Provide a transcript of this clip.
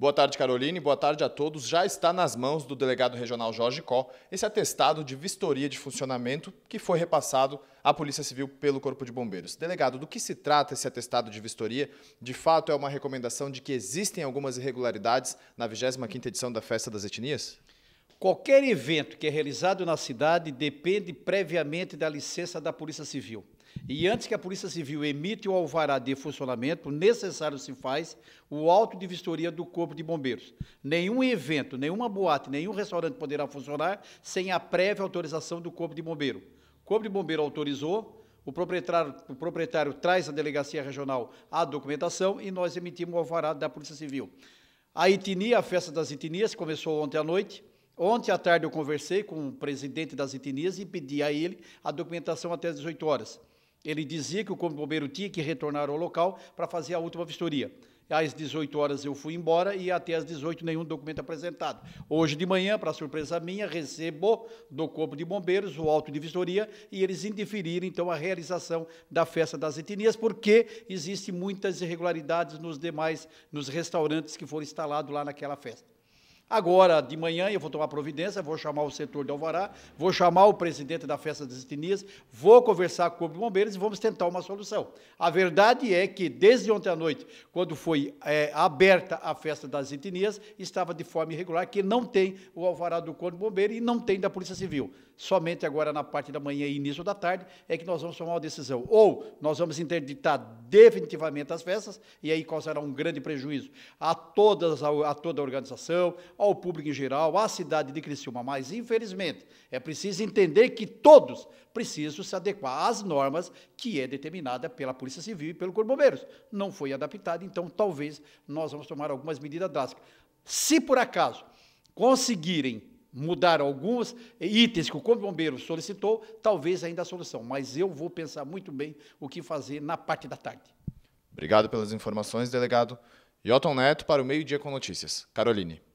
Boa tarde, Caroline. Boa tarde a todos. Já está nas mãos do delegado regional Jorge Có esse atestado de vistoria de funcionamento que foi repassado à Polícia Civil pelo Corpo de Bombeiros. Delegado, do que se trata esse atestado de vistoria? De fato, é uma recomendação de que existem algumas irregularidades na 25ª edição da Festa das Etnias? Qualquer evento que é realizado na cidade depende previamente da licença da Polícia Civil. E antes que a Polícia Civil emite o alvará de funcionamento, necessário se faz o auto de vistoria do Corpo de Bombeiros. Nenhum evento, nenhuma boate, nenhum restaurante poderá funcionar sem a prévia autorização do Corpo de Bombeiro. O Corpo de Bombeiro autorizou, o proprietário, o proprietário traz à Delegacia Regional a documentação e nós emitimos o alvará da Polícia Civil. A etnia, a festa das etnias, começou ontem à noite. Ontem à tarde eu conversei com o presidente das etnias e pedi a ele a documentação até as 18 horas. Ele dizia que o corpo de bombeiro tinha que retornar ao local para fazer a última vistoria. Às 18 horas eu fui embora e até às 18 nenhum documento apresentado. Hoje de manhã, para surpresa minha, recebo do Corpo de Bombeiros o auto de vistoria e eles indiferiram então a realização da festa das etnias, porque existem muitas irregularidades nos demais, nos restaurantes que foram instalados lá naquela festa. Agora, de manhã, eu vou tomar providência, vou chamar o setor de Alvará, vou chamar o presidente da Festa das Etnias, vou conversar com o Corpo de Bombeiros e vamos tentar uma solução. A verdade é que, desde ontem à noite, quando foi é, aberta a Festa das Etnias, estava de forma irregular, que não tem o Alvará do Corpo de Bombeiros e não tem da Polícia Civil. Somente agora, na parte da manhã e início da tarde, é que nós vamos tomar uma decisão. Ou nós vamos interditar definitivamente as festas, e aí causará um grande prejuízo a, todas, a toda a organização, ao público em geral, à cidade de Criciúma, mas infelizmente é preciso entender que todos precisam se adequar às normas que é determinada pela Polícia Civil e pelo Corpo de Bombeiros. Não foi adaptado, então talvez nós vamos tomar algumas medidas drásticas. Se por acaso conseguirem mudar alguns itens que o Corpo de Bombeiros solicitou, talvez ainda a solução, mas eu vou pensar muito bem o que fazer na parte da tarde. Obrigado pelas informações, delegado. Yoton Neto para o Meio Dia com Notícias. Caroline.